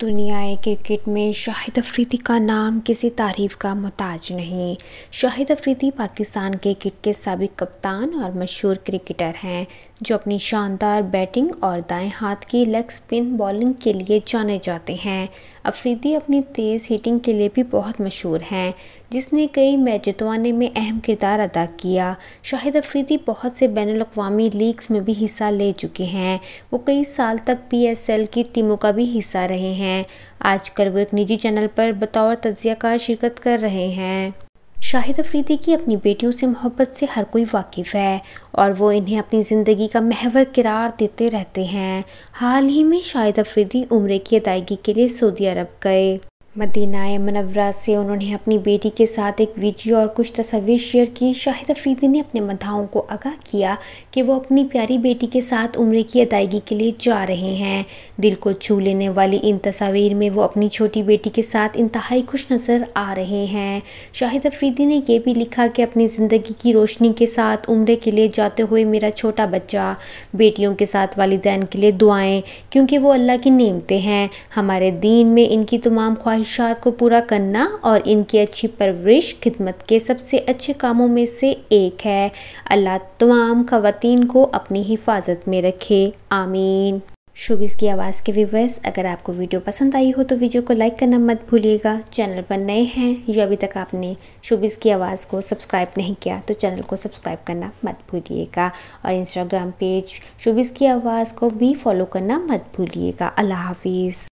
दुनियाए cricket में शाहिद अफरीदी का नाम किसी तारीफ का मोहताज नहीं शाहिद अफरीदी पाकिस्तान के क्रिकेट के सबक कप्तान और मशहूर क्रिकेटर हैं जो अपनी शानदार बैटिंग और दाएं हाथ की लेग स्पिन बॉलिंग के लिए जाने जाते हैं अफरीदी अपनी तेज़ हिटिंग के लिए भी बहुत मशहूर हैं जिसने कई मैच जितवाने में अहम किरदार अदा किया शाहिद अफरीदी बहुत से बैन अवी लीग्स में भी हिस्सा ले चुके हैं वो कई साल तक पी एस एल की टीमों का भी हिस्सा रहे हैं आजकल वो एक निजी चैनल पर बतौर तजिया का शिरकत कर रहे हैं शाहिद अफरीदी की अपनी बेटियों से मोहब्बत से हर कोई वाकिफ़ है और वो इन्हें अपनी ज़िंदगी का महवर किरार देते रहते हैं हाल ही में शाहिद अफरीदी उम्र की अदायगी के लिए सऊदी अरब गए मदीनाए मनवरा से उन्होंने अपनी बेटी के साथ एक वीडियो और कुछ तस्वीर शेयर की शाहिद अफरीदी ने अपने मधाओं को आगाह किया कि वो अपनी प्यारी बेटी के साथ उम्र की अदायगी के लिए जा रहे हैं दिल को छू लेने वाली इन तस्वीर में वो अपनी छोटी बेटी के साथ इंतहाई खुश नज़र आ रहे हैं शाहिद अफरीदी ने यह भी लिखा कि अपनी ज़िंदगी की रोशनी के साथ उम्र के लिए जाते हुए मेरा छोटा बच्चा बेटियों के साथ वालदान के लिए दुआएँ क्योंकि वो अल्लाह की नीमते हैं हमारे दीन में इनकी तमाम ख्वाहिश ख्वाहिशात को पूरा करना और इनकी अच्छी परवरिश खिदमत के सबसे अच्छे कामों में से एक है अल्लाह तमाम खवतिन को अपनी हिफाजत में रखे आमीन शोबिस की आवाज़ के विवर्स अगर आपको वीडियो पसंद आई हो तो वीडियो को लाइक करना मत भूलिएगा चैनल पर नए हैं या अभी तक आपने शोबिस की आवाज़ को सब्सक्राइब नहीं किया तो चैनल को सब्सक्राइब करना मत भूलिएगा और इंस्टाग्राम पेज शोबिस की आवाज़ को भी फॉलो करना मत भूलिएगा अल्लाह हाफिज़